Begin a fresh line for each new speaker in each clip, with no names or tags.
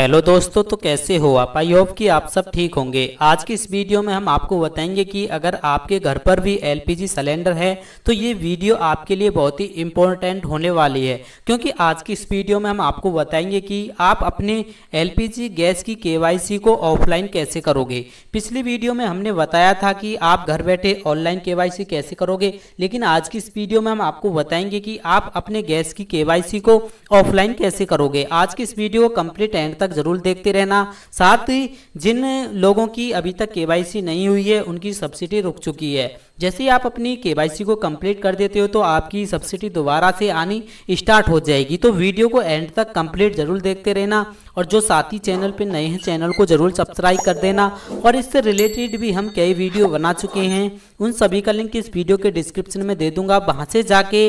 hello दोस्तों तो कैसे हो आप आई होप कि आप सब ठीक होंगे आज की इस वीडियो में हम आपको बताएंगे कि अगर आपके घर पर भी एलपीजी सिलेंडर है तो ये वीडियो आपके लिए बहुत ही इम्पोर्टेंट होने वाली है क्योंकि आज की इस वीडियो में हम आपको बताएंगे कि आप अपने एलपीजी गैस की केवाईसी को ऑफलाइन कैसे करोगे पिछली वीडियो में हमने बताया था कि आप घर बैठे ऑनलाइन के कैसे करोगे लेकिन आज की इस वीडियो में हम आपको बताएंगे कि आप अपने गैस की के को ऑफलाइन कैसे करोगे आज की इस वीडियो को कंप्लीट एंड तक तक जरूर देखते रहना साथ ही जिन लोगों की अभी तक के नहीं हुई है उनकी सब्सिडी रुक चुकी है जैसे ही आप अपनी के को कंप्लीट कर देते हो तो आपकी सब्सिडी दोबारा से आनी स्टार्ट हो जाएगी तो वीडियो को एंड तक कंप्लीट जरूर देखते रहना और जो साथी चैनल पे नए हैं चैनल को ज़रूर सब्सक्राइब कर देना और इससे रिलेटेड भी हम कई वीडियो बना चुके हैं उन सभी का लिंक इस वीडियो के डिस्क्रिप्शन में दे दूंगा वहाँ से जाके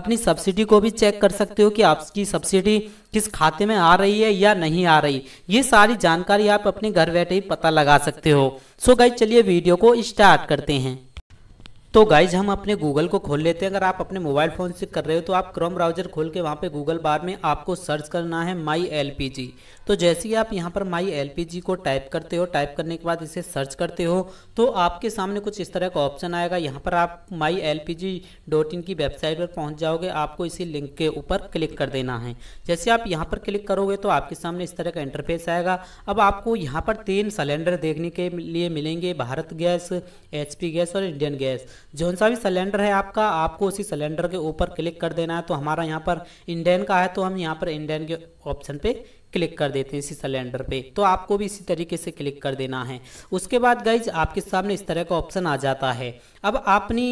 अपनी सब्सिडी को भी चेक कर सकते हो कि आपकी सब्सिडी किस खाते में आ रही है या नहीं आ रही ये सारी जानकारी आप अपने घर बैठे ही पता लगा सकते हो सो गई चलिए वीडियो को स्टार्ट करते हैं तो गाइज हम अपने गूगल को खोल लेते हैं अगर आप अपने मोबाइल फ़ोन से कर रहे हो तो आप क्रोम ब्राउजर खोल के वहाँ पे गूगल बार में आपको सर्च करना है माई एल तो जैसे ही आप यहाँ पर माई एल को टाइप करते हो टाइप करने के बाद इसे सर्च करते हो तो आपके सामने कुछ इस तरह का ऑप्शन आएगा यहाँ पर आप माई एल की वेबसाइट पर पहुँच जाओगे आपको इसी लिंक के ऊपर क्लिक कर देना है जैसे आप यहाँ पर क्लिक करोगे तो आपके सामने इस तरह का इंटरफेस आएगा अब आपको यहाँ पर तीन सिलेंडर देखने के लिए मिलेंगे भारत गैस एच गैस और इंडियन गैस जौन सा भी सिलेंडर है आपका आपको उसी सिलेंडर के ऊपर क्लिक कर देना है तो हमारा यहाँ पर इंडियन का है तो हम यहाँ पर इंडियन के ऑप्शन पे क्लिक कर देते हैं इसी सिलेंडर पे तो आपको भी इसी तरीके से क्लिक कर देना है उसके बाद गाइज आपके सामने इस तरह का ऑप्शन आ जाता है अब आपने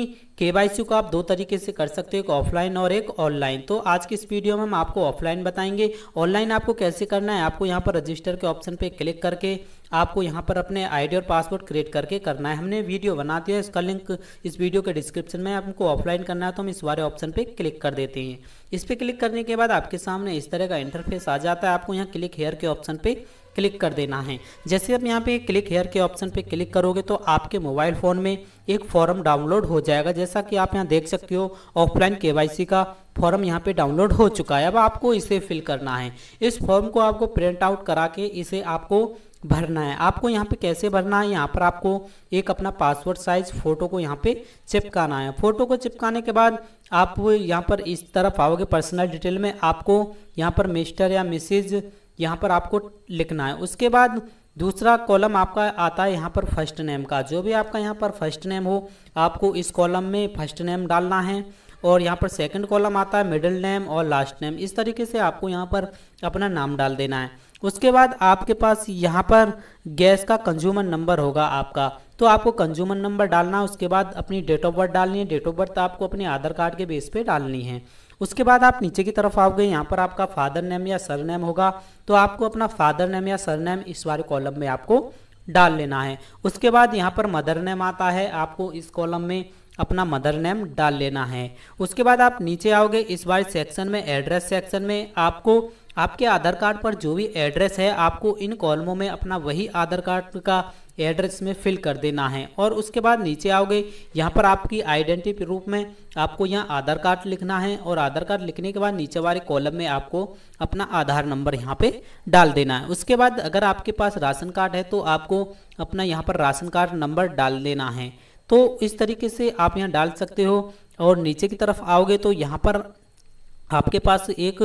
के को आप दो तरीके से कर सकते हो एक ऑफलाइन और एक ऑनलाइन तो आज की इस वीडियो में हम आपको ऑफलाइन बताएंगे ऑनलाइन आपको कैसे करना है आपको यहाँ पर रजिस्टर के ऑप्शन पे क्लिक करके आपको यहाँ पर अपने आईडी और पासवर्ड क्रिएट करके करना है हमने वीडियो बना दिया है इसका लिंक इस वीडियो के डिस्क्रिप्शन में आपको ऑफलाइन करना है तो हम इस वाले ऑप्शन पर क्लिक कर देते हैं इस पर क्लिक करने के बाद आपके सामने इस तरह का इंटरफेस आ जाता है आपको यहाँ क्लिक हेयर के ऑप्शन पर क्लिक कर देना है जैसे आप यहाँ पे क्लिक हेयर के ऑप्शन पे क्लिक करोगे तो आपके मोबाइल फ़ोन में एक फॉर्म डाउनलोड हो जाएगा जैसा कि आप यहाँ देख सकते हो ऑफलाइन के का फॉर्म यहाँ पे डाउनलोड हो चुका है अब आपको इसे फिल करना है इस फॉर्म को आपको प्रिंट आउट करा के इसे आपको भरना है आपको यहाँ पे कैसे भरना है यहाँ पर आपको एक अपना पासवर्ड साइज फ़ोटो को यहाँ पे चिपकाना है फ़ोटो को चिपकाने के बाद आप यहाँ पर इस तरफ आओगे पर्सनल डिटेल में आपको यहाँ पर मिस्टर या मिसिज़ यहाँ पर आपको लिखना है उसके बाद दूसरा कॉलम आपका आता है यहाँ पर फर्स्ट नेम का जो भी आपका यहाँ पर फर्स्ट नेम हो आपको इस कॉलम में फर्स्ट नेम डालना है और यहाँ पर सेकंड कॉलम आता है मिडिल नेम और लास्ट नेम इस तरीके से आपको यहाँ पर अपना नाम डाल देना है उसके बाद आपके पास यहाँ पर गैस का कंज्यूमर नंबर होगा आपका तो आपको कंज्यूमर नंबर डालना है उसके बाद अपनी डेट ऑफ बर्थ डालनी है डेट ऑफ बर्थ आपको अपने आधार कार्ड के बेस पे डालनी है उसके बाद आप नीचे की तरफ आओगे यहाँ पर आपका फादर नेम या सरनेम होगा तो आपको अपना फादर नेम या सरनेम इस वाले कॉलम में आपको डाल लेना है उसके बाद यहाँ पर मदर नेम आता है आपको इस कॉलम में अपना मदर नेम डाल लेना है उसके बाद आप नीचे आओगे इस बार सेक्शन में एड्रेस सेक्शन में आपको आपके आधार कार्ड पर जो भी एड्रेस है आपको इन कॉलमों में अपना वही आधार कार्ड का एड्रेस में फिल कर देना है और उसके बाद नीचे आओगे यहाँ पर आपकी आइडेंटिटी प्रूफ में आपको यहाँ आधार कार्ड लिखना है और आधार कार्ड लिखने के बाद नीचे वाले कॉलम में आपको अपना आधार नंबर यहाँ पे डाल देना है उसके बाद अगर आपके पास राशन कार्ड है तो आपको अपना यहाँ पर राशन कार्ड नंबर डाल देना है तो इस तरीके से आप यहाँ डाल सकते हो और नीचे की तरफ आओगे तो यहाँ पर आपके पास एक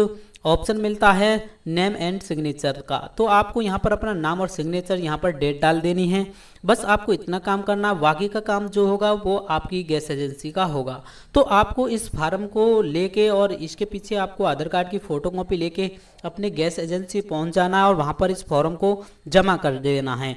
ऑप्शन मिलता है नेम एंड सिग्नेचर का तो आपको यहाँ पर अपना नाम और सिग्नेचर यहाँ पर डेट डाल देनी है बस आपको इतना काम करना बाकी का काम जो होगा वो आपकी गैस एजेंसी का होगा तो आपको इस फार्म को लेके और इसके पीछे आपको आधार कार्ड की फ़ोटो कॉपी लेके अपने गैस एजेंसी पहुँच जाना है और वहाँ पर इस फॉर्म को जमा कर देना है